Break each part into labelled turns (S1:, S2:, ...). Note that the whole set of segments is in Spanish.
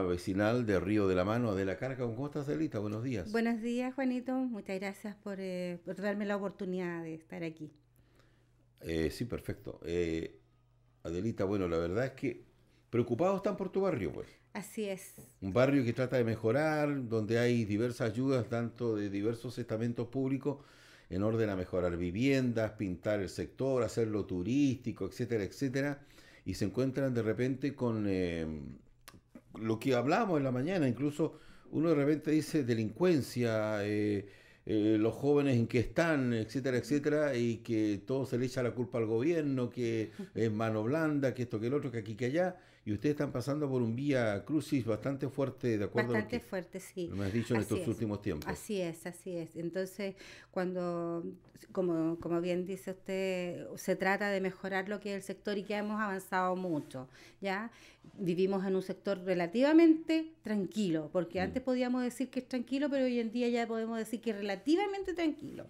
S1: vecinal de Río de la Mano, de la Carga. ¿Cómo estás, Adelita? Buenos días.
S2: Buenos días, Juanito. Muchas gracias por, eh, darme la oportunidad de estar aquí.
S1: Eh, sí, perfecto. Eh, Adelita, bueno, la verdad es que preocupados están por tu barrio, pues. Así es. Un barrio que trata de mejorar, donde hay diversas ayudas, tanto de diversos estamentos públicos, en orden a mejorar viviendas, pintar el sector, hacerlo turístico, etcétera, etcétera. Y se encuentran de repente con lo que hablamos en la mañana, incluso uno de repente dice delincuencia, eh, eh, los jóvenes en que están, etcétera, etcétera, y que todo se le echa la culpa al gobierno, que es mano blanda, que esto, que el otro, que aquí, que allá. Y ustedes están pasando por un vía crucis bastante fuerte, ¿de acuerdo? Bastante
S2: fuerte, sí. Lo me has dicho en estos últimos tiempos. Así es, así es. Entonces, cuando, como, bien dice usted, se trata de mejorar lo que es el sector y que hemos avanzado mucho, ¿ya? Vivimos en un sector relativamente tranquilo, porque mm. antes podíamos decir que es tranquilo, pero hoy en día ya podemos decir que es relativamente tranquilo.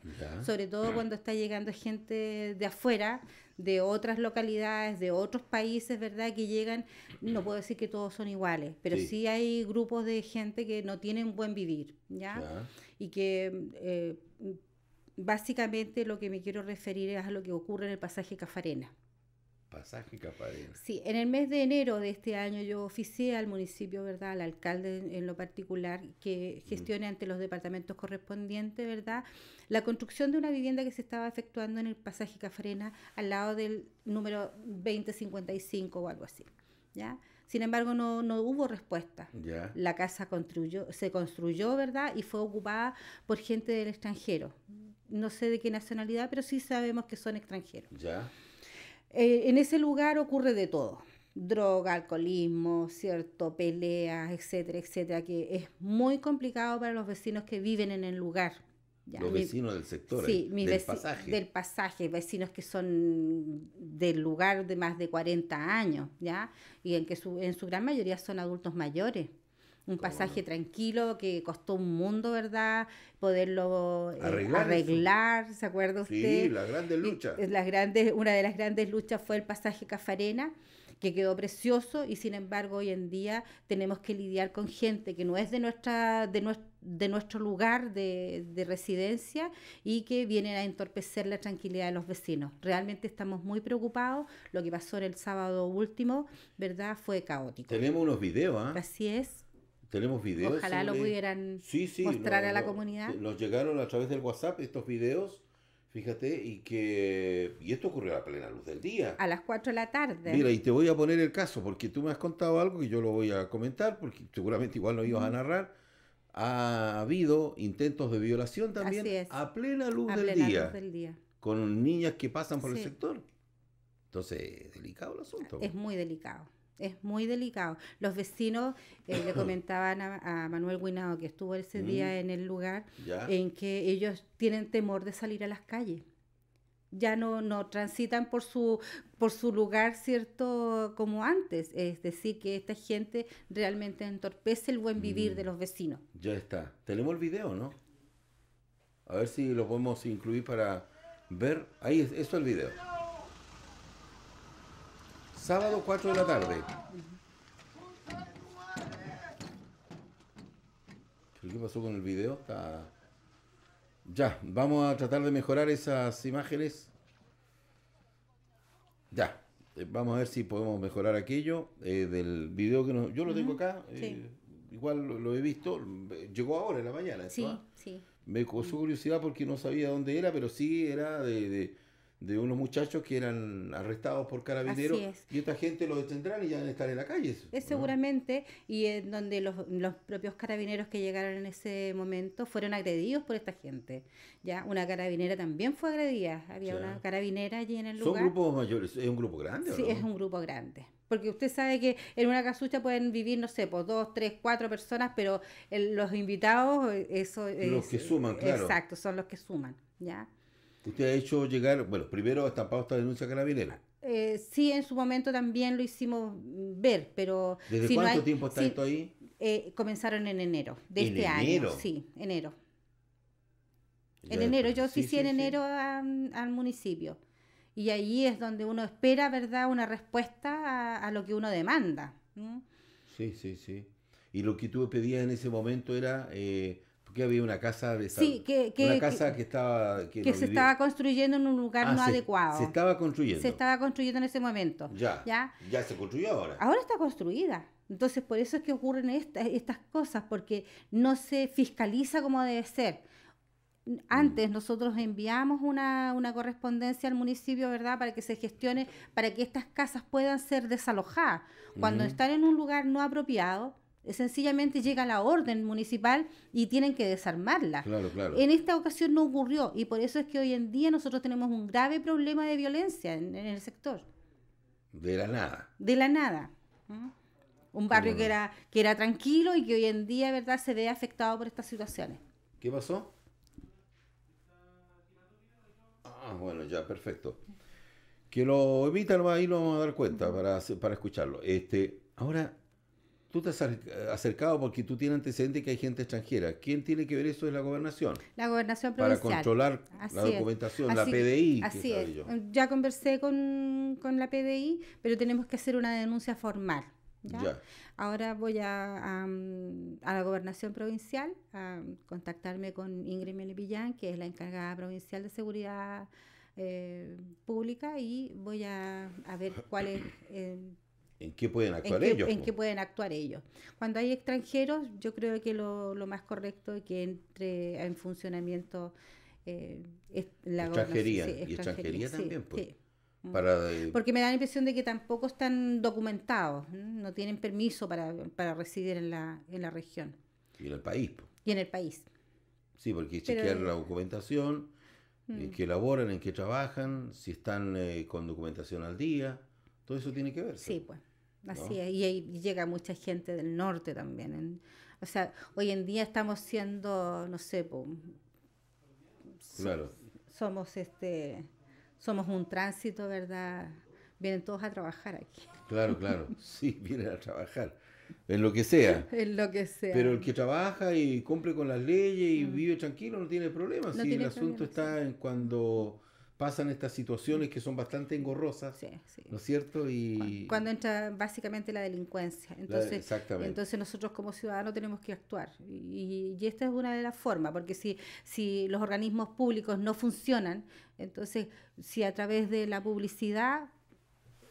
S2: Sobre todo cuando está llegando gente de afuera de otras localidades, de otros países, ¿verdad? Que llegan, no puedo decir que todos son iguales, pero sí, hay grupos de gente que no tienen buen vivir, ¿ya? Y que... Eh, básicamente lo que me quiero referir es a lo que ocurre en el pasaje Cafarena. Sí, en el mes de enero de este año yo oficié al municipio, ¿verdad? Al alcalde en lo particular que gestione ante los departamentos correspondientes, ¿verdad? La construcción de una vivienda que se estaba efectuando en el pasaje frena al lado del número 2055 o algo así, ¿ya? Sin embargo, no, no hubo respuesta. Ya. La casa construyó, se construyó, ¿verdad? Y fue ocupada por gente del extranjero. No sé de qué nacionalidad, pero sí sabemos que son extranjeros. Ya. Eh, en ese lugar ocurre de todo, droga, alcoholismo, cierto, peleas, etcétera, etcétera, que es muy complicado para los vecinos que viven en el lugar. los vecinos del
S1: sector, eh, del pasaje. Del
S2: pasaje, vecinos que son del lugar de más de 40 años, ¿ya? Y en que en su gran mayoría son adultos mayores un pasaje tranquilo que costó un mundo, ¿verdad? Poderlo eh, arreglar, ¿se acuerda usted? Sí, las grandes luchas. Las grandes, una de las grandes luchas fue el pasaje Cafarena que quedó precioso y sin embargo hoy en día tenemos que lidiar con gente que no es de nuestra de, nuestro, lugar de, residencia y que vienen a entorpecer la tranquilidad de los vecinos. Realmente estamos muy preocupados. Lo que pasó en el sábado último, ¿verdad? Fue caótico.
S1: Tenemos unos videos, ¿ah? Así es. Tenemos videos. Ojalá lo pudieran mostrar a la comunidad. Nos llegaron a través del WhatsApp estos videos, fíjate, y que y esto ocurrió a plena luz del día.
S2: A las 4 de la tarde. Mira, y
S1: te voy a poner el caso, porque tú me has contado algo que yo lo voy a comentar, porque seguramente igual lo ibas a narrar. Ha habido intentos de violación también a plena, luz, a del plena día, luz, del, día, con niñas que pasan por el sector. Entonces, delicado el asunto. Es
S2: muy delicado es muy delicado. Los vecinos eh, le comentaban a, Manuel Guinado, que estuvo ese mm. día en el lugar, en que ellos tienen temor de salir a las calles. Ya no, no transitan por su, por su lugar, ¿cierto? Como antes. Es decir, que esta gente realmente entorpece el buen vivir mm. de los vecinos.
S1: Ya está. Tenemos el video, ¿no? A ver si lo podemos incluir para ver. Ahí, eso es el video. Sábado 4 de la tarde. qué pasó con el video? Ya, vamos a tratar de mejorar esas imágenes. Ya, eh, vamos a ver si podemos mejorar aquello eh, del video que nos... Yo lo tengo acá, eh, igual lo, he visto, llegó ahora en la mañana. Sí, ¿ah? sí. Me causó curiosidad porque no sabía dónde era, pero sí era de de unos muchachos que eran arrestados por carabineros y esta gente lo detendrán y ya van estar en la calle.
S2: Es seguramente, y en donde los, propios carabineros que llegaron en ese momento fueron agredidos por esta gente. Ya una carabinera también fue agredida, había una carabinera allí en el lugar. Son
S1: grupos mayores, es un grupo grande. Sí, es un
S2: grupo grande. Porque usted sabe que en una casucha pueden vivir, no sé, por pues, dos, tres, cuatro personas, pero los invitados, eh, eso... Los que suman, claro. Exacto, son los que suman, ¿ya?
S1: ¿Usted ha hecho llegar, bueno, primero estampado esta denuncia carabinera?
S2: Eh, sí, en su momento también lo hicimos ver, pero... ¿Desde cuánto tiempo
S1: está esto ahí?
S2: Eh, comenzaron en enero de ¿En este enero? año. Sí, enero.
S1: en enero, yo sí, fui en
S2: enero al municipio. Y ahí es donde uno espera, ¿verdad?, una respuesta a, lo que uno demanda.
S1: Sí, sí, sí. Y lo que tú pedías en ese momento era... Eh, que había una casa, sí,
S2: que, una casa
S1: que, estaba... Que, se estaba
S2: construyendo en un lugar ah, no adecuado. Se
S1: estaba construyendo. Se
S2: estaba construyendo en ese momento. Ya, ya. se construyó ahora. Ahora está construida. Entonces, por eso es que ocurren estas cosas, porque no se fiscaliza como debe ser. Mm. Antes nosotros enviamos una, correspondencia al municipio, ¿verdad?, para que se gestione, para que estas casas puedan ser desalojadas. Cuando mm. están en un lugar no apropiado, eh, sencillamente llega la orden municipal y tienen que desarmarla. Claro, En esta ocasión no ocurrió y por eso es que hoy en día nosotros tenemos un grave problema de violencia en, el sector.
S1: De la nada.
S2: De la nada. Un barrio que era, que era tranquilo y que hoy en día, ¿verdad?, se ve afectado por estas situaciones.
S1: ¿Qué pasó? Ah, bueno, ya, perfecto. Que lo evitan, ahí lo vamos a dar cuenta para, para escucharlo. Este, ahora, tú te has acercado porque tú tienes antecedentes que hay gente extranjera. ¿Quién tiene que ver eso? Es la gobernación.
S2: La gobernación provincial. Para controlar la documentación, la PDI. Así es. Ya conversé con, la PDI, pero tenemos que hacer una denuncia formal. Ahora voy a, a, la gobernación provincial a contactarme con Ingrid Melipillán, que es la encargada provincial de seguridad eh, pública, y voy a, ver cuál es
S1: en qué pueden actuar ellos. En qué pueden
S2: actuar ellos. Cuando hay extranjeros, yo creo que lo, más correcto es que entre en funcionamiento eh, la extranjería. Y extranjería también, pues. Porque me da la impresión de que tampoco están documentados, no, tienen permiso para, para, residir en la, en la región. Y en el país. Y en el país.
S1: Sí, porque chequear la documentación, en mm. qué laboran, en qué trabajan, si están eh, con documentación al día, todo eso tiene que ver. Sí, pues. Así es,
S2: y, llega mucha gente del norte también. o sea, hoy en día estamos siendo, no sé, somos este somos un tránsito, ¿verdad? Vienen todos a trabajar aquí.
S1: Claro, claro, sí, vienen a trabajar. En lo que sea.
S2: en lo que sea. Pero
S1: el que trabaja y cumple con las leyes y mm. vive tranquilo no tiene problemas. si el asunto está en cuando pasan estas situaciones que son bastante engorrosas, ¿no es cierto? Y cuando
S2: entra básicamente la delincuencia. Entonces, entonces nosotros como ciudadanos tenemos que actuar y, esta es una de las formas, porque si, si los organismos públicos no funcionan, entonces si a través de la publicidad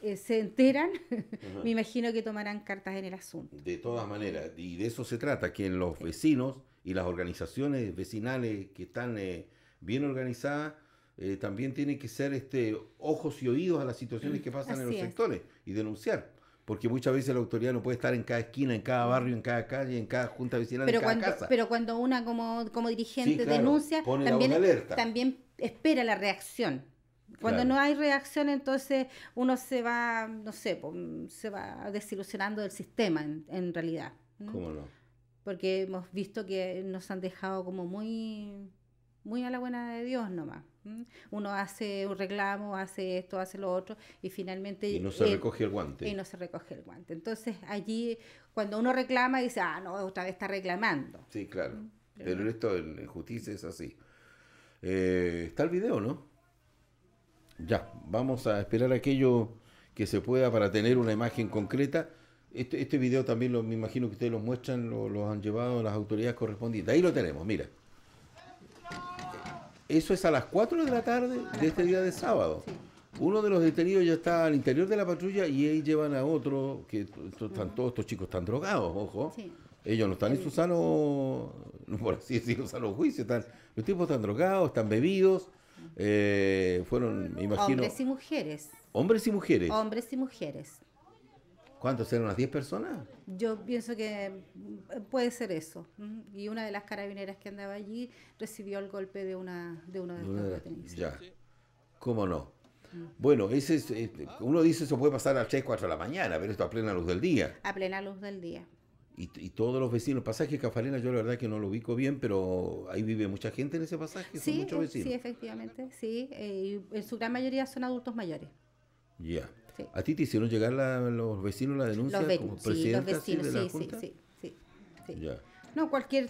S2: eh, se enteran, me imagino que tomarán cartas en el asunto.
S1: De todas maneras, y de eso se trata, que en los vecinos y las organizaciones vecinales que están eh, bien organizadas, eh, también tiene que ser este, ojos y oídos a las situaciones mm, que pasan en los sectores y denunciar. Porque muchas veces la autoridad no puede estar en cada esquina, en cada barrio, en cada calle, en cada junta vecinal, pero cada casa. Pero
S2: cuando una como, dirigente denuncia, también, también espera la reacción. Cuando no hay reacción, entonces uno se va, no sé, se va desilusionando del sistema en, realidad. ¿Cómo no? Porque hemos visto que nos han dejado como muy, muy a la buena de Dios nomás. Uno hace un reclamo, hace esto, hace lo otro y finalmente... Y no se recoge el guante. Y no se recoge el guante. Entonces allí cuando uno reclama dice, ah, no, otra vez está reclamando.
S1: Sí, claro. Pero, esto en justicia es así. Eh, está el video, ¿no? Ya, vamos a esperar aquello que se pueda para tener una imagen concreta. Este, este video también lo, me imagino que ustedes lo muestran, lo, lo han llevado las autoridades correspondientes. Ahí lo tenemos, mira. Eso es a las 4 de la tarde de este día de sábado. Uno de los detenidos ya está al interior de la patrulla y ahí llevan a otro, que están, todos estos chicos están drogados, ojo. Ellos no están en su sano, por así decirlo, sano juicio. los tipos están drogados, están bebidos. Eh, fueron, me imagino. Hombres
S2: y mujeres.
S1: Hombres y mujeres.
S2: Hombres y mujeres.
S1: ¿Cuántos eran unas 10 personas?
S2: Yo pienso que eh, puede ser eso. Y una de las carabineras que andaba allí recibió el golpe de una de uno de los Ya.
S1: ¿Cómo no? Bueno, ese eh, uno dice eso puede pasar a las 3, 4 de la mañana, pero esto a plena luz del día.
S2: A plena luz del día.
S1: Y, todos los vecinos. pasaje Cafalena yo la verdad que no lo ubico bien, pero ahí vive mucha gente en ese pasaje, eh, sí,
S2: efectivamente, sí. en su gran mayoría son adultos mayores.
S1: Ya. ¿A ti te hicieron llegar los vecinos la denuncia como sí, vecinos, de la sí, sí, sí,
S2: No, cualquier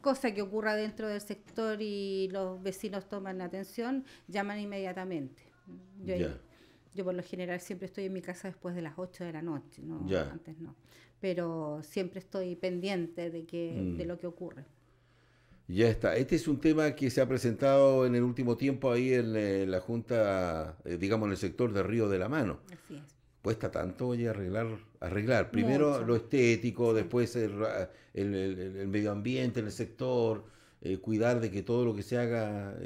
S2: cosa que ocurra dentro del sector y los vecinos toman la atención, llaman inmediatamente. Yo, por lo general siempre estoy en mi casa después de las 8 de la noche, no antes no. Pero siempre estoy pendiente de que de mm. lo que ocurre.
S1: Ya está. Este es un tema que se ha presentado en el último tiempo ahí en eh, la Junta, eh, digamos, en el sector de Río de la Mano. Así es. Cuesta tanto oye, arreglar, arreglar. Primero lo estético, después el, medio ambiente en el sector, eh, cuidar de que todo lo que se haga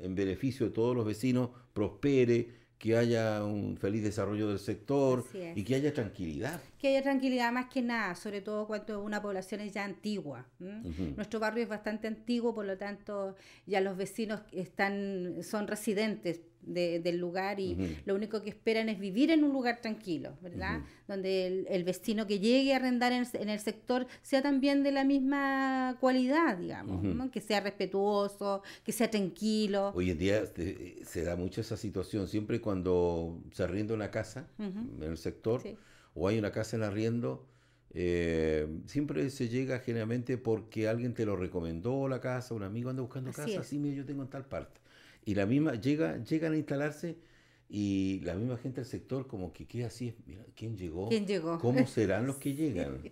S1: en beneficio de todos los vecinos prospere que haya un feliz desarrollo del sector y que haya tranquilidad.
S2: Que haya tranquilidad más que nada, sobre todo cuando una población es ya antigua.
S1: Nuestro
S2: barrio es bastante antiguo, por lo tanto ya los vecinos están son residentes, del lugar y lo único que esperan es vivir en un lugar tranquilo, ¿verdad? Donde el, vecino que llegue a arrendar en, el sector sea también de la misma cualidad, digamos, que sea respetuoso, que sea tranquilo. Hoy
S1: en día este, se da mucho esa situación, siempre cuando se arrienda una casa en el sector o hay una casa en arriendo. Eh, siempre se llega generalmente porque alguien te lo recomendó la casa, un amigo anda buscando casa, así mira, yo tengo en tal parte. Y la misma, llega, llegan a instalarse y la misma gente del sector como que queda así, mira, ¿quién llegó? ¿Quién llegó? ¿Cómo serán los que llegan?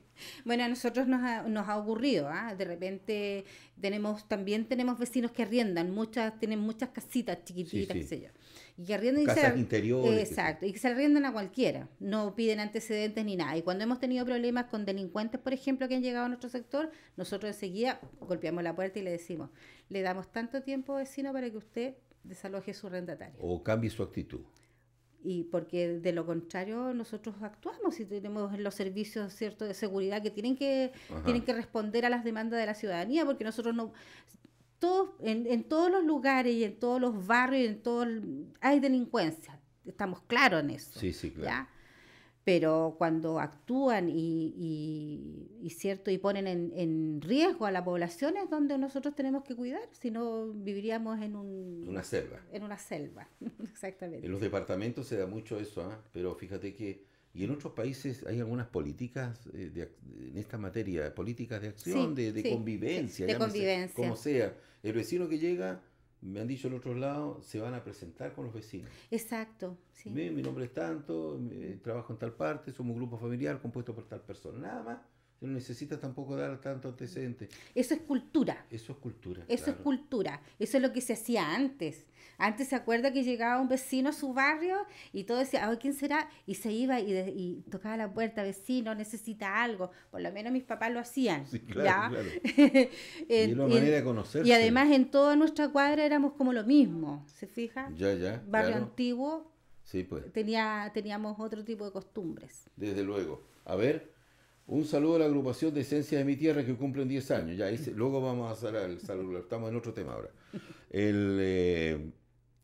S2: bueno, a nosotros nos ha, ocurrido, ¿ah? de repente tenemos, también tenemos vecinos que arriendan, muchas, tienen muchas casitas chiquititas, qué sé yo. Y que arriendan Casas y interiores. Exacto, y que se arriendan a cualquiera, no piden antecedentes ni nada. Y cuando hemos tenido problemas con delincuentes, por ejemplo, que han llegado a nuestro sector, nosotros enseguida golpeamos la puerta y le decimos, le damos tanto tiempo, vecino, para que usted desaloje su arrendatario.
S1: O cambie su actitud.
S2: Y porque de lo contrario nosotros actuamos y tenemos los servicios cierto de seguridad que tienen que tienen que responder a las demandas de la ciudadanía porque nosotros no todos en, todos los lugares y en todos los barrios y en todo hay delincuencia estamos claros en
S1: eso sí sí claro
S2: pero cuando actúan y, y, cierto y ponen en, riesgo a la población es donde nosotros tenemos que cuidar, si no viviríamos en un, una selva. En una selva, exactamente. En los
S1: departamentos se da mucho eso, ¿ah? pero fíjate que y en otros países hay algunas políticas eh, de, en esta materia, políticas de acción, de, de convivencia, de convivencia, como sea. El vecino que llega me han dicho el otro lado, se van a presentar con los vecinos.
S2: Exacto,
S1: sí. Mi, mi nombre es tanto, trabajo en tal parte, somos un grupo familiar compuesto por tal persona, nada más no necesita tampoco dar tanto antecedente. Eso es cultura. Eso es cultura. Eso es
S2: cultura. Eso es lo que se hacía antes. Antes se acuerda que llegaba un vecino a su barrio y todo decía, ay, ¿quién será? Y se iba y, tocaba la puerta, vecino, necesita algo. Por lo menos mis papás lo hacían. Sí, claro, y manera de conocerse. Y además en toda nuestra cuadra éramos como lo mismo, ¿se fija? Ya,
S1: ya. Barrio
S2: antiguo. Sí, pues. Tenía, teníamos otro tipo de costumbres.
S1: Desde luego. A ver, un saludo a la agrupación de Esencia de mi Tierra que cumplen 10 años. Ya, luego vamos a hacer el saludo, estamos en otro tema ahora. Eh,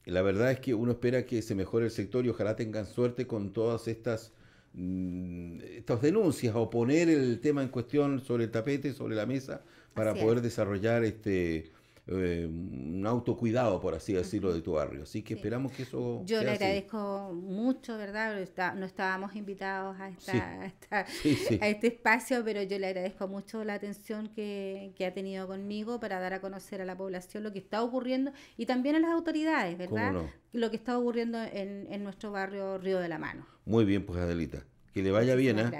S1: la verdad es que uno espera que se mejore el sector y ojalá tengan suerte con todas estas, mm, denuncias o poner el tema en cuestión sobre el tapete, sobre la mesa, para poder desarrollar este eh, un autocuidado, por así decirlo, de tu barrio. Así que esperamos que eso. Yo le
S2: agradezco mucho, ¿verdad? no estábamos invitados a, esta, este espacio, pero yo le agradezco mucho la atención que, ha tenido conmigo para dar a conocer a la población lo que está ocurriendo y también a las autoridades, ¿verdad? Lo que está ocurriendo en, nuestro barrio Río de la Mano.
S1: Muy bien, pues Adelita. Que le vaya bien, ¿eh?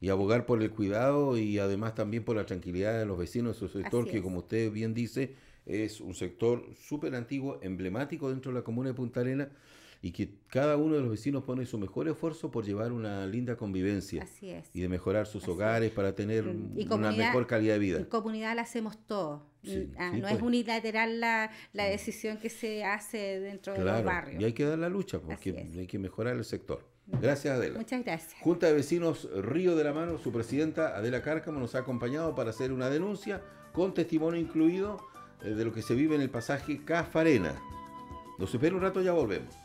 S1: y abogar por el cuidado y además también por la tranquilidad de los vecinos de su sector, que como usted bien dice, es un sector súper antiguo, emblemático dentro de la comuna de Punta Arena y que cada uno de los vecinos pone su mejor esfuerzo por llevar una linda convivencia. Y de mejorar sus hogares para tener mm. una mejor calidad de vida. Y
S2: comunidad la hacemos todo mm, ah, no es pues. unilateral la, mm. decisión que se hace dentro de los barrios. Y
S1: hay que dar la lucha porque pues, hay que mejorar el sector. Gracias, Adela.
S2: Muchas gracias.
S1: Junta de Vecinos Río de la Mano, su presidenta Adela Cárcamo nos ha acompañado para hacer una denuncia con testimonio incluido eh, de lo que se vive en el pasaje Cafarena. Nos espera un rato, ya volvemos.